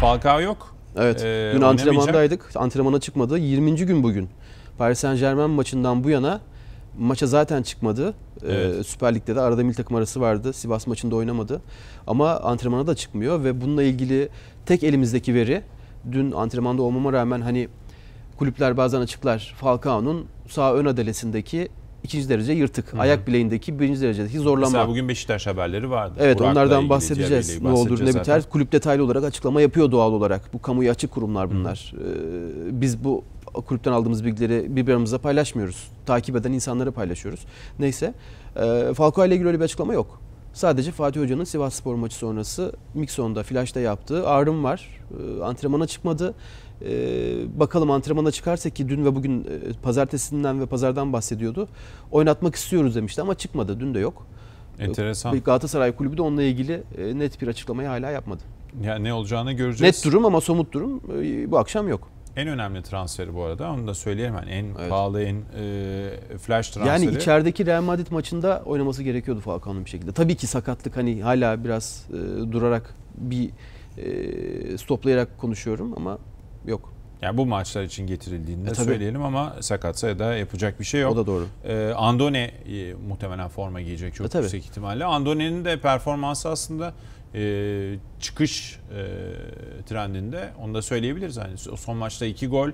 Falcao yok. Evet. Ee, dün antrenmandaydık. Antrenmana çıkmadı. 20. gün bugün. Paris Saint Germain maçından bu yana maça zaten çıkmadı. Ee, evet. Ee, Süper Lig'de de arada milli takım arası vardı. Sivas maçında oynamadı. Ama antrenmana da çıkmıyor ve bununla ilgili tek elimizdeki veri dün antrenmanda olmama rağmen hani kulüpler bazen açıklar Falcao'nun sağ ön adalesindeki ikinci derece yırtık. Hı-hı. Ayak bileğindeki birinci derecedeki zorlanma. Mesela bugün Beşiktaş haberleri vardı. Evet Burak'la onlardan bahsedeceğiz. Ne olur ne zaten. biter. Kulüp detaylı olarak açıklama yapıyor doğal olarak. Bu kamuya açık kurumlar bunlar. Ee, biz bu kulüpten aldığımız bilgileri birbirimize paylaşmıyoruz. Takip eden insanlara paylaşıyoruz. Neyse. Ee, Falcao ile ilgili öyle bir açıklama yok. Sadece Fatih Hoca'nın Sivas Spor maçı sonrası Mikson'da, Flash'ta yaptığı ağrım var. E, antrenmana çıkmadı. Ee, bakalım antrenmana çıkarsa ki dün ve bugün e, pazartesinden ve pazardan bahsediyordu. Oynatmak istiyoruz demişti ama çıkmadı. Dün de yok. Enteresan. Ee, Galatasaray Kulübü de onunla ilgili e, net bir açıklamayı hala yapmadı. Ya yani ne olacağını göreceğiz. Net durum ama somut durum e, bu akşam yok en önemli transferi bu arada. Onu da söyleyemem. En evet. pahalı, en e, flash transferi. Yani içerideki Real Madrid maçında oynaması gerekiyordu Falcao'nun bir şekilde. Tabii ki sakatlık hani hala biraz e, durarak bir e, stoplayarak konuşuyorum ama yok. Yani bu maçlar için getirildiğini e, de e, söyleyelim ama sakatsa ya da yapacak bir şey yok. O da doğru. E, Andone e, muhtemelen forma giyecek çok e, yüksek ihtimalle. Andone'nin de performansı aslında e, çıkış e, trendinde. Onu da söyleyebiliriz. Yani son maçta iki gol,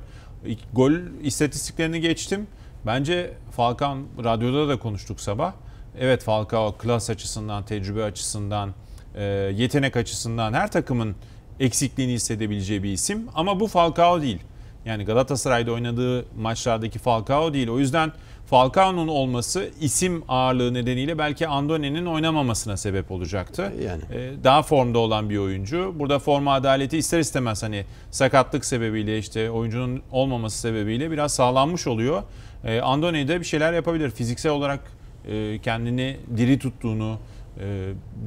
iki, gol istatistiklerini geçtim. Bence Falcao radyoda da konuştuk sabah. Evet Falcao klas açısından, tecrübe açısından, e, yetenek açısından her takımın eksikliğini hissedebileceği bir isim. Ama bu Falcao değil. Yani Galatasaray'da oynadığı maçlardaki Falcao değil. O yüzden Falcao'nun olması isim ağırlığı nedeniyle belki Andone'nin oynamamasına sebep olacaktı. E, yani. E, daha formda olan bir oyuncu. Burada forma adaleti ister istemez hani sakatlık sebebiyle işte oyuncunun olmaması sebebiyle biraz sağlanmış oluyor. Ee, Andone de bir şeyler yapabilir. Fiziksel olarak e, kendini diri tuttuğunu,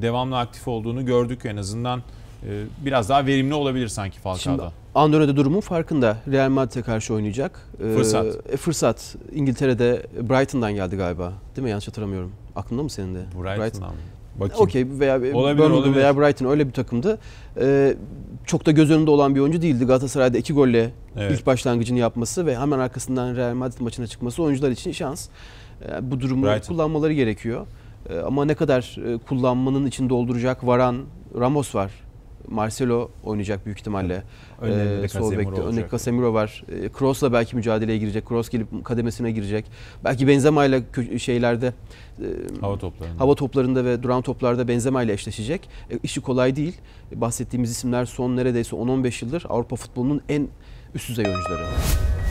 devamlı aktif olduğunu gördük en azından ee, biraz daha verimli olabilir sanki Falcao'da. Şimdi Andorra'da durumun farkında. Real Madrid'e karşı oynayacak. Ee, fırsat. E, fırsat. İngiltere'de Brighton'dan geldi galiba. Değil mi? Yanlış hatırlamıyorum. Aklında mı senin de? Brighton'dan Brighton. mı? Bakayım. Okey veya Birmingham veya Brighton öyle bir takımdı. Ee, çok da göz önünde olan bir oyuncu değildi. Galatasaray'da iki golle evet. ilk başlangıcını yapması ve hemen arkasından Real Madrid maçına çıkması oyuncular için şans. Ee, bu durumu Brighton. kullanmaları gerekiyor. Ee, ama ne kadar e, kullanmanın içinde dolduracak Varan, Ramos var Marcelo oynayacak büyük ihtimalle. Önlerinde ee, sol Casemiro var. E, Kroos'la belki mücadeleye girecek. Kroos gelip kademesine girecek. Belki Benzema ile şeylerde e, hava toplarında. Hava toplarında ve duran toplarda Benzema ile eşleşecek. E, işi kolay değil. bahsettiğimiz isimler son neredeyse 10-15 yıldır Avrupa futbolunun en üst düzey oyuncuları.